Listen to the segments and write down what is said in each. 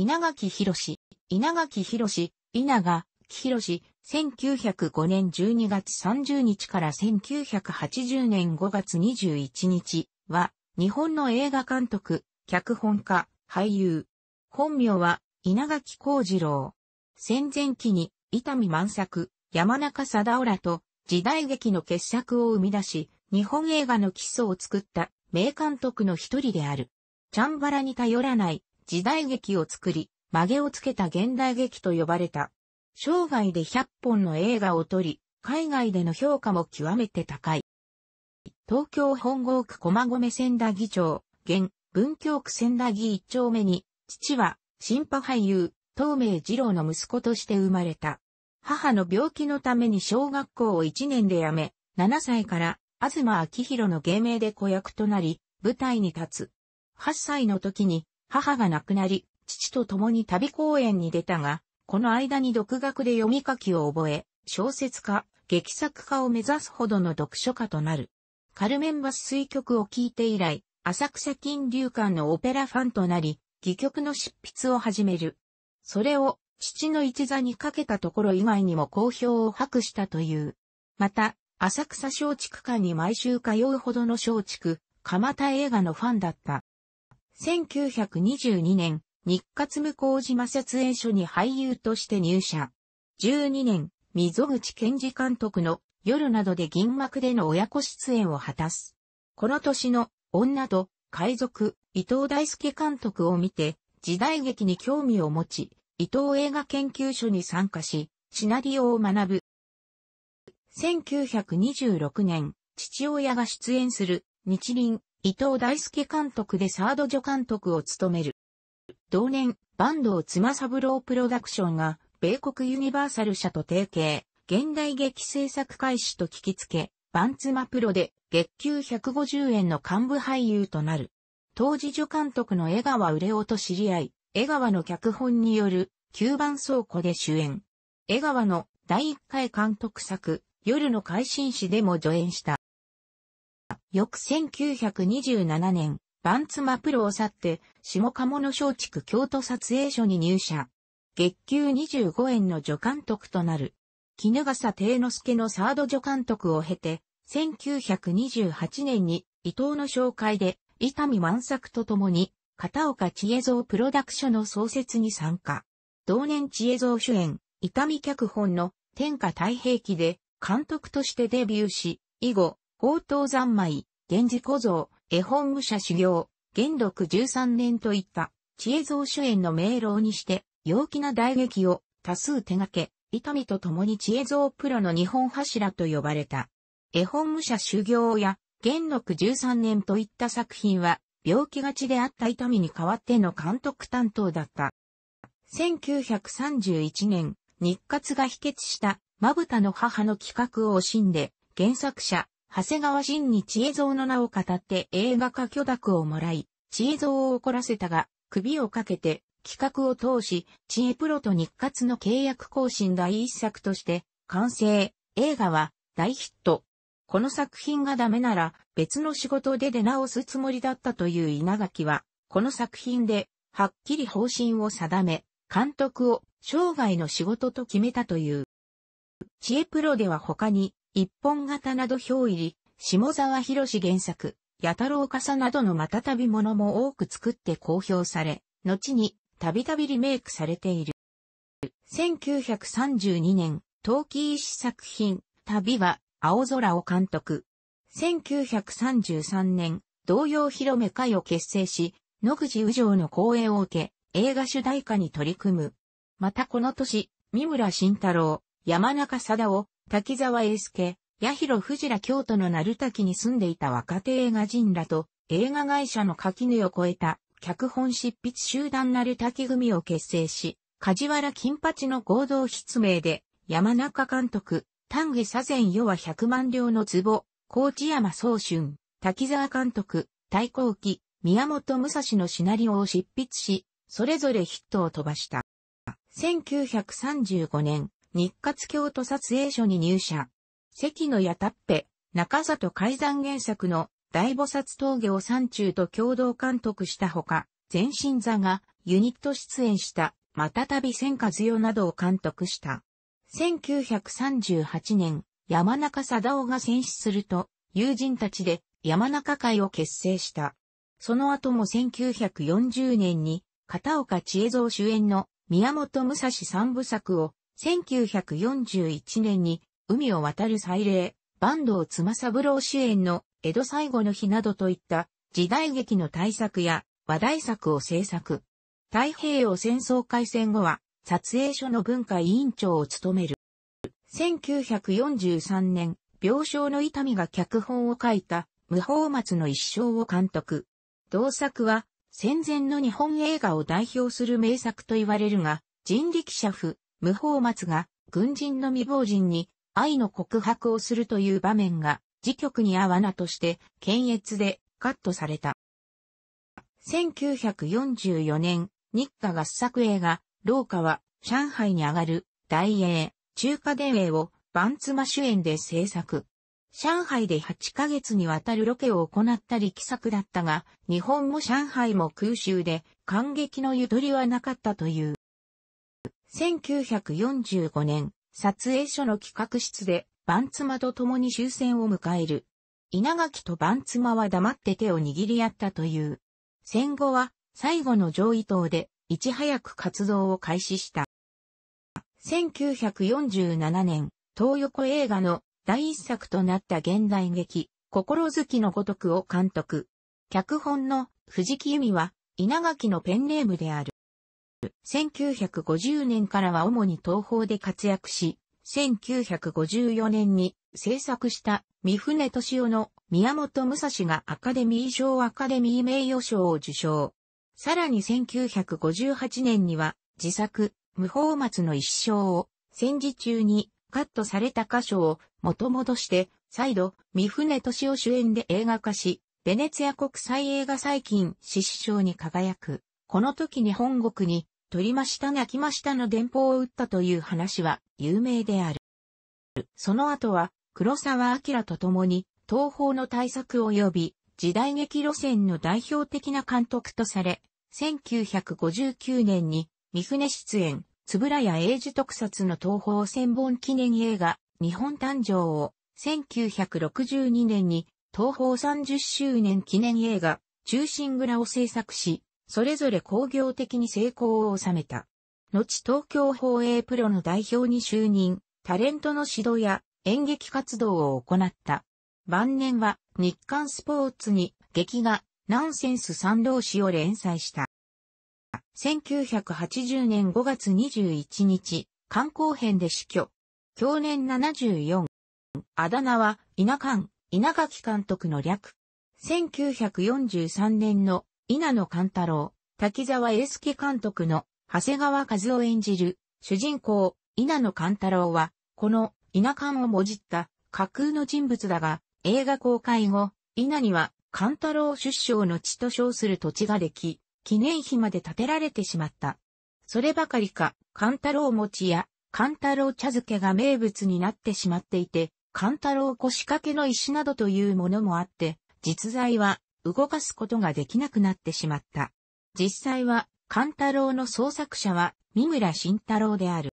稲垣博士、稲垣博士、稲垣博士、1905年12月30日から1980年5月21日は、日本の映画監督、脚本家、俳優。本名は、稲垣幸次郎。戦前期に、伊丹万作、山中貞夫と、時代劇の傑作を生み出し、日本映画の基礎を作った名監督の一人である。チャンバラに頼らない時代劇を作り、曲げをつけた現代劇と呼ばれた。生涯で100本の映画を撮り、海外での評価も極めて高い。東京本郷区駒込千田議長、現、文京区千田議一丁目に、父は、新派俳優、東明二郎の息子として生まれた。母の病気のために小学校を1年で辞め、7歳から、東明宏の芸名で子役となり、舞台に立つ。8歳の時に母が亡くなり、父と共に旅公演に出たが、この間に独学で読み書きを覚え、小説家、劇作家を目指すほどの読書家となる。カルメンバス水曲を聴いて以来、浅草金流館のオペラファンとなり、戯曲の執筆を始める。それを、父の一座にかけたところ以外にも好評を博したという。また、浅草松竹館に毎週通うほどの松竹、蒲田映画のファンだった。1922年、日活向島設営所に俳優として入社。12年、溝口健二監督の夜などで銀幕での親子出演を果たす。この年の女と海賊伊藤大輔監督を見て時代劇に興味を持ち、伊藤映画研究所に参加し、シナリオを学ぶ。1926年、父親が出演する日輪伊藤大輔監督でサード助監督を務める。同年、坂東妻三郎プロダクションが、米国ユニバーサル社と提携、現代劇制作開始と聞きつけ、バンツマプロで月給150円の幹部俳優となる。当時助監督の江川売夫と知り合い、江川の脚本による9番倉庫で主演。江川の第1回監督作、夜の会心誌でも助演した。翌1927年、バンツマプロを去って、下鴨の松竹京都撮影所に入社。月給25円の助監督となる。絹笠定之助のサード助監督を経て、1928年に伊藤の紹介で、伊丹万作と共に、片岡千恵蔵プロダクションの創設に参加。同年千恵蔵主演、伊丹脚本の天下太平記で監督としてデビューし、以後、宝刀三昧、源氏小僧、絵本武者修行、元禄十三年といった知恵蔵主演の明朗にして、陽気な大劇を多数手掛け、痛みと共に知恵蔵プロの日本柱と呼ばれた。絵本武者修行や元禄十三年といった作品は、病気がちであった痛みに代わっての監督担当だった。1931年、日活が否決した、まぶたの母の企画を惜しんで、原作者、長谷川真に知恵蔵の名を語って映画化許諾をもらい、知恵蔵を怒らせたが、首をかけて企画を通し、知恵プロと日活の契約更新第一作として、完成、映画は大ヒット。この作品がダメなら別の仕事で出直すつもりだったという稲垣は、この作品ではっきり方針を定め、監督を生涯の仕事と決めたという。知恵プロでは他に一本型など表入り、下沢博士原作、八太郎笠などのまたたびものも多く作って公表され、後にたびたびリメイクされている。1932年、陶器医師作品、旅は青空を監督。1933年、同様広め会を結成し、野口宇城の講演を受け、映画主題歌に取り組む。またこの年、三村慎太郎、山中貞夫、滝沢英介、八広藤ら京都の鳴滝に住んでいた若手映画人らと映画会社の垣根を越えた脚本執筆集団鳴滝組を結成し、梶原金八の合同筆名で山中監督、丹下左前世は百万両の壺、高知山総春、滝沢監督、太閤記、宮本武蔵のシナリオを執筆し、それぞれヒットを飛ばした。1935年、日活京都撮影所に入社。関野やたっぺ、中里海山原作の大菩薩峠を山中と共同監督したほか、全身座がユニット出演したまたたび千和代などを監督した。1938年、山中貞夫が戦死すると、友人たちで山中会を結成した。その後も1940年に、片岡千恵蔵主演の宮本武蔵三部作を1941年に海を渡る祭礼、坂東妻三郎主演の江戸最後の日などといった時代劇の大作や話題作を制作。太平洋戦争開戦後は撮影所の文化委員長を務める。1943年、病床の痛みが脚本を書いた無法松の一生を監督。同作は戦前の日本映画を代表する名作と言われるが、人力車夫、無法松が軍人の未亡人に愛の告白をするという場面が、時局に合わなとして、検閲でカットされた。1944年、日華合作映画、廊下は、上海に上がる、大英、中華電影を、バンツマ主演で制作。上海で8ヶ月にわたるロケを行った力作だったが、日本も上海も空襲で、感激のゆとりはなかったという。1945年、撮影所の企画室で、バンツマと共に終戦を迎える。稲垣とバンツマは黙って手を握り合ったという。戦後は、最後の上位党で、いち早く活動を開始した。1947年、東横映画の第一作となった現代劇、心好きのごとくを監督。脚本の藤木由美は、稲垣のペンネームである。1950年からは主に東方で活躍し、1954年に制作した三船敏夫の宮本武蔵がアカデミー賞アカデミー名誉賞を受賞。さらに1958年には自作無法松の一生を戦時中にカットされた箇所を元戻して再度三船敏夫主演で映画化し、ベネツヤ国際映画最近獅子賞に輝く。この時に本国に、取りましたがきましたの電報を打ったという話は有名である。その後は、黒沢明と共に、東方の対策及び、時代劇路線の代表的な監督とされ、1959年に、三船出演、つぶらや英治特撮の東方千本記念映画、日本誕生を、1962年に、東方30周年記念映画、中心蔵を制作し、それぞれ工業的に成功を収めた。後東京放映プロの代表に就任、タレントの指導や演劇活動を行った。晩年は日刊スポーツに劇画、ナンセンス三郎氏を連載した。1980年5月21日、観光編で死去。去年74。あだ名は、稲館、稲垣監督の略。1943年の稲野勘太郎、滝沢英介監督の長谷川和夫演じる主人公稲野勘太郎は、この稲勘をもじった架空の人物だが、映画公開後、稲には勘太郎出生の地と称する土地ができ、記念碑まで建てられてしまった。そればかりか、勘太郎餅や勘太郎茶漬けが名物になってしまっていて、勘太郎腰掛けの石などというものもあって、実在は動かすことができなくなってしまった。実際は、勘太郎の創作者は、三村慎太郎である。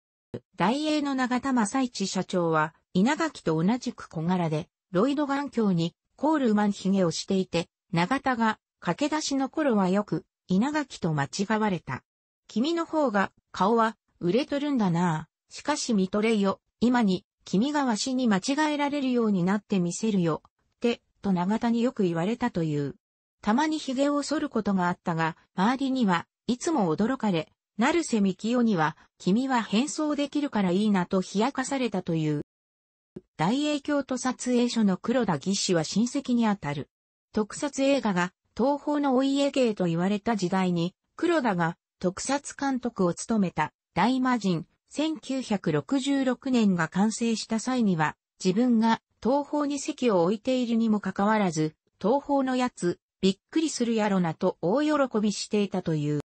大英の永田正一社長は、稲垣と同じく小柄で、ロイド眼鏡にコールマン髭をしていて、永田が駆け出しの頃はよく稲垣と間違われた。君の方が顔は売れとるんだなぁ。しかし見とれよ。今に君がわしに間違えられるようになってみせるよ。と長田によく言われたという。たまに髭を剃ることがあったが、周りには、いつも驚かれ、成瀬きよには、君は変装できるからいいなと冷やかされたという。大英響と撮影所の黒田義士は親戚にあたる。特撮映画が東方のお家芸と言われた時代に、黒田が特撮監督を務めた大魔人1966年が完成した際には、自分が東方に席を置いているにもかかわらず、東方のやつ、びっくりするやろなと大喜びしていたという。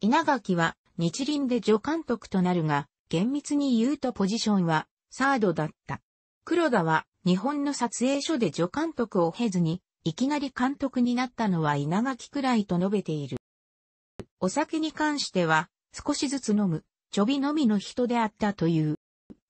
稲垣は日輪で助監督となるが、厳密に言うとポジションはサードだった。黒田は日本の撮影所で助監督を経ずに、いきなり監督になったのは稲垣くらいと述べている。お酒に関しては、少しずつ飲む、ちょびのみの人であったという。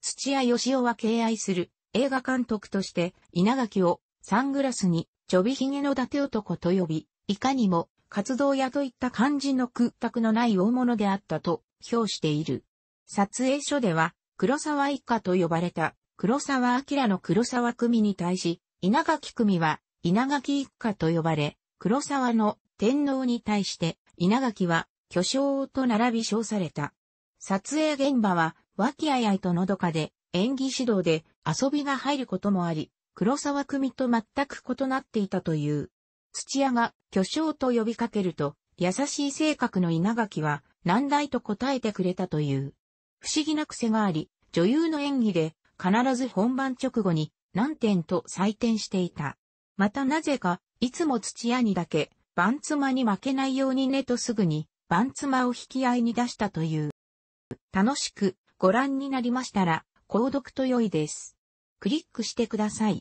土屋義雄は敬愛する、映画監督として稲垣をサングラスにちょびひげの伊達男と呼び、いかにも活動家といった感じの屈託のない大物であったと評している。撮影所では黒沢一家と呼ばれた黒沢明の黒沢組に対し、稲垣組は稲垣一家と呼ばれ、黒沢の天皇に対して稲垣は巨匠と並び称された。撮影現場は和気あいあいとのどかで演技指導で遊びが入ることもあり、黒沢組と全く異なっていたという。土屋が巨匠と呼びかけると、優しい性格の稲垣は、難題と答えてくれたという。不思議な癖があり、女優の演技で、必ず本番直後に、何点と採点していた。またなぜか、いつも土屋にだけ、番妻に負けないようにねとすぐに、番妻を引き合いに出したという。楽しくご覧になりましたら、購読と良いです。クリックしてください。